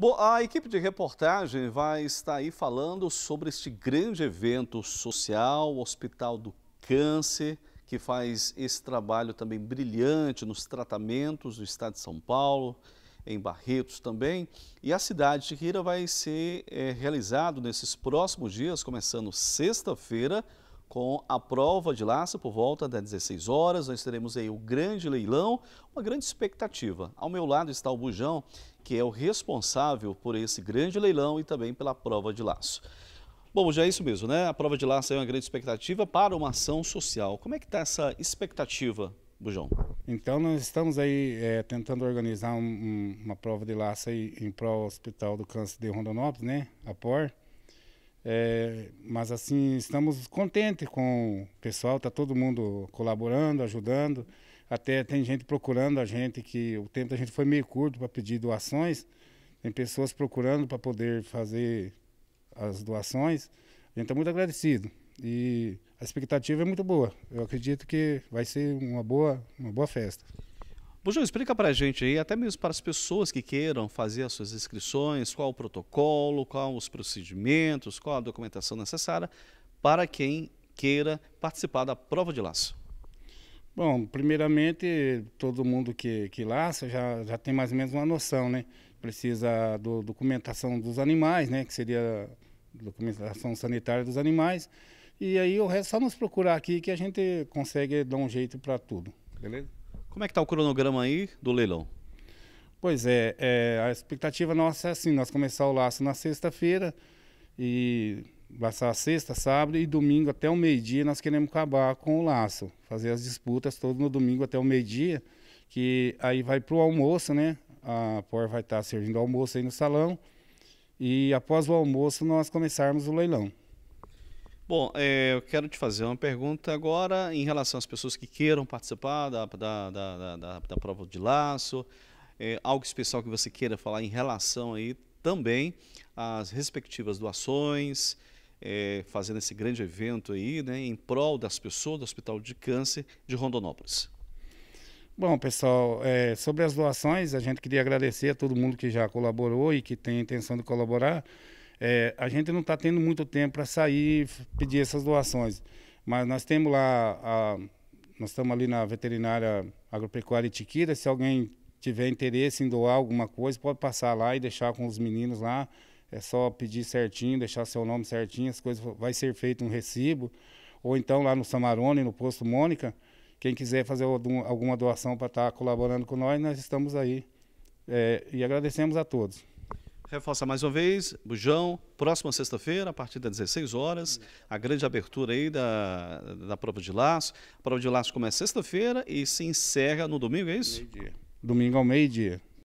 Bom, a equipe de reportagem vai estar aí falando sobre este grande evento social, o Hospital do Câncer, que faz esse trabalho também brilhante nos tratamentos do estado de São Paulo, em Barretos também. E a cidade de Rira vai ser é, realizado nesses próximos dias, começando sexta-feira, com a prova de laço por volta das 16 horas. Nós teremos aí o grande leilão, uma grande expectativa. Ao meu lado está o Bujão, que é o responsável por esse grande leilão e também pela prova de laço. Bom, já é isso mesmo, né? A prova de laço é uma grande expectativa para uma ação social. Como é que está essa expectativa, Bujão? Então, nós estamos aí é, tentando organizar um, uma prova de laço aí em prol Hospital do Câncer de Rondonópolis, né? A POR. É, mas assim, estamos contentes com o pessoal, está todo mundo colaborando, ajudando. Até tem gente procurando a gente, que o tempo da gente foi meio curto para pedir doações. Tem pessoas procurando para poder fazer as doações. A gente está muito agradecido. E a expectativa é muito boa. Eu acredito que vai ser uma boa, uma boa festa. Bujo, explica para a gente aí, até mesmo para as pessoas que queiram fazer as suas inscrições, qual o protocolo, qual os procedimentos, qual a documentação necessária para quem queira participar da prova de laço. Bom, primeiramente, todo mundo que, que laça já, já tem mais ou menos uma noção, né? Precisa da do, documentação dos animais, né? Que seria documentação sanitária dos animais. E aí o resto é só nos procurar aqui que a gente consegue dar um jeito para tudo, beleza? Como é que está o cronograma aí do leilão? Pois é, é, a expectativa nossa é assim, nós começar o laço na sexta-feira e passar sexta, sábado e domingo até o meio-dia nós queremos acabar com o laço, fazer as disputas todas no domingo até o meio-dia, que aí vai para o almoço, né? A POR vai estar tá servindo almoço aí no salão e após o almoço nós começarmos o leilão. Bom, é, eu quero te fazer uma pergunta agora em relação às pessoas que queiram participar da, da, da, da, da prova de laço, é, algo especial que você queira falar em relação aí também às respectivas doações, é, fazendo esse grande evento aí, né, em prol das pessoas do Hospital de Câncer de Rondonópolis. Bom, pessoal, é, sobre as doações, a gente queria agradecer a todo mundo que já colaborou e que tem a intenção de colaborar. É, a gente não está tendo muito tempo para sair pedir essas doações, mas nós temos lá, a, nós estamos ali na veterinária agropecuária Itiquira, se alguém tiver interesse em doar alguma coisa, pode passar lá e deixar com os meninos lá, é só pedir certinho, deixar seu nome certinho, as coisas vai ser feito um recibo, ou então lá no Samarone, no posto Mônica, quem quiser fazer alguma doação para estar tá colaborando com nós, nós estamos aí. É, e agradecemos a todos reforça mais uma vez, Bujão, próxima sexta-feira, a partir das 16 horas, a grande abertura aí da, da prova de laço. A prova de laço começa sexta-feira e se encerra no domingo, é isso? Meio-dia. Domingo ao meio-dia.